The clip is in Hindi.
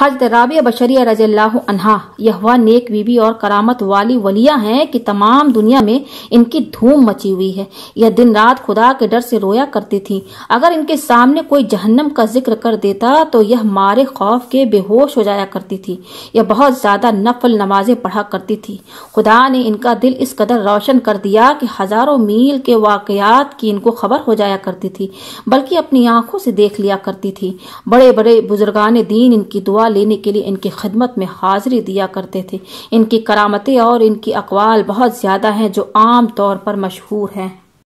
हजरत राबिया बशरिया रजील्ला अनहा यह वह नेक बीबी और करामत वाली वलिया हैं कि तमाम दुनिया में इनकी धूम मची हुई है यह दिन रात खुदा के डर से रोया करती थी अगर इनके सामने कोई जहन्नम का जिक्र कर देता तो यह मारे खौफ के बेहोश हो जाया करती थी यह बहुत ज़्यादा नफल नमाजें पढ़ा करती थी खुदा ने इनका दिल इस कदर रोशन कर दिया कि हज़ारों मील के वाकयात की इनको खबर हो जाया करती थी बल्कि अपनी आंखों से देख लिया करती थी बड़े बड़े बुजुर्गान दीन इनकी दुआ दुआ लेने के लिए इनकी खिदमत में हाजिरी दिया करते थे इनकी करामतें और इनकी अकवाल बहुत ज़्यादा हैं जो आम तौर पर मशहूर हैं